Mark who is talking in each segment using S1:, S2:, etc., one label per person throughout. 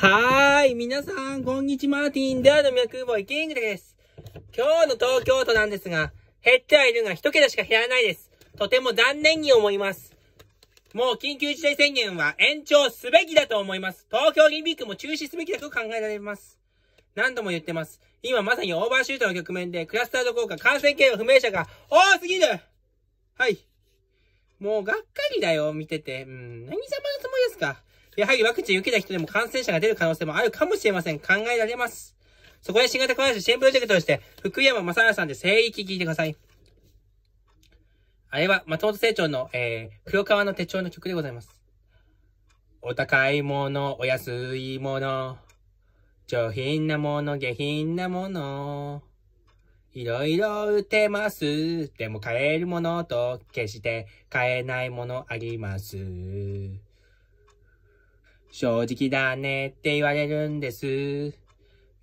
S1: はーい、皆さん、こんにちは、マーティンであの脈ボイキングです。今日の東京都なんですが、減ってはいるが一桁しか減らないです。とても残念に思います。もう緊急事態宣言は延長すべきだと思います。東京オリンピックも中止すべきだと考えられます。何度も言ってます。今まさにオーバーシュートの局面で、クラスターの効果、感染経路不明者が多すぎるはい。もうがっかりだよ、見てて。うん、何様のつもりですかやはりワクチン受けた人でも感染者が出る可能性もあるかもしれません。考えられます。そこで新型コロナ支援プロジェクトとして、福山雅也さんで聖域聞いてください。あれは、松本清張の、えー、黒川の手帳の曲でございます。お高いもの、お安いもの、上品なもの、下品なもの、いろいろ売ってます。でも買えるものと、決して買えないものあります。正直だねって言われるんです。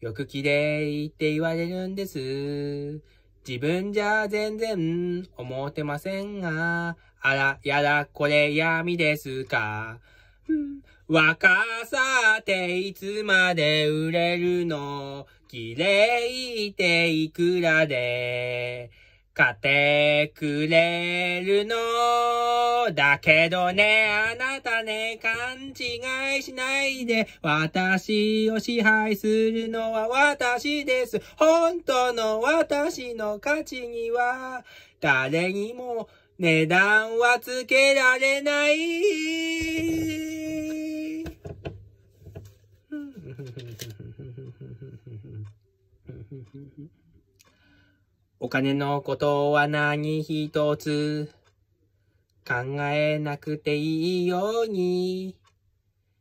S1: よく綺麗って言われるんです。自分じゃ全然思ってませんが、あら、やら、これ闇ですか。若さっていつまで売れるの綺麗っていくらで買ってくれるの。だけどね、あなたね、勘違いしないで。私を支配するのは私です。本当の私の価値には、誰にも値段はつけられない。お金のことは何一つ考えなくていいように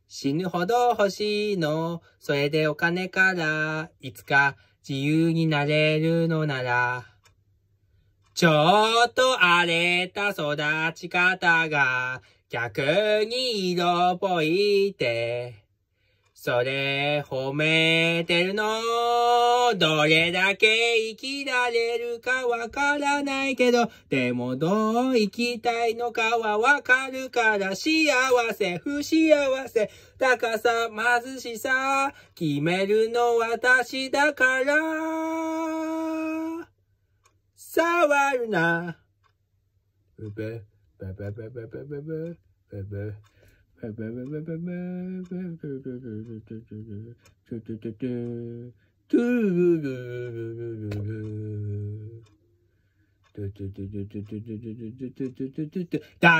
S1: 死ぬほど欲しいのそれでお金からいつか自由になれるのならちょっと荒れた育ち方が逆に色っぽいってそれ褒めてるの、どれだけ生きられるかわからないけど、でもどう生きたいのかはわかるから幸せ、不幸せ、高さ、貧しさ、決めるの私だから、触るな。ブブ、ブブブブブブブ、ブブ。だ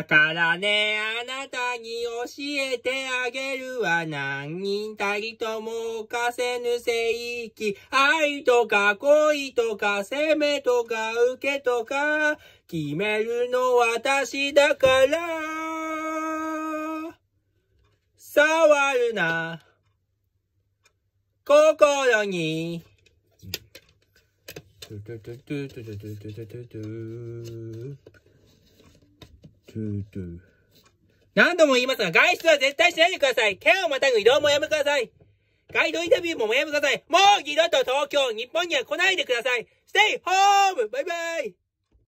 S1: からね、あなたに教えてあげるわ。何人たりとも犯せぬ正義。愛とか恋とか攻めとか受けとか、決めるの私だから。触るな。心に。トゥトゥトゥトゥトゥトゥトゥトゥトゥトゥトゥ。何度も言いますが、外出は絶対しないでください。県をまたぐ移動もやめください。ガイドインタビューもやめください。もう二度と東京、日本には来ないでください。Stay home! バイバイ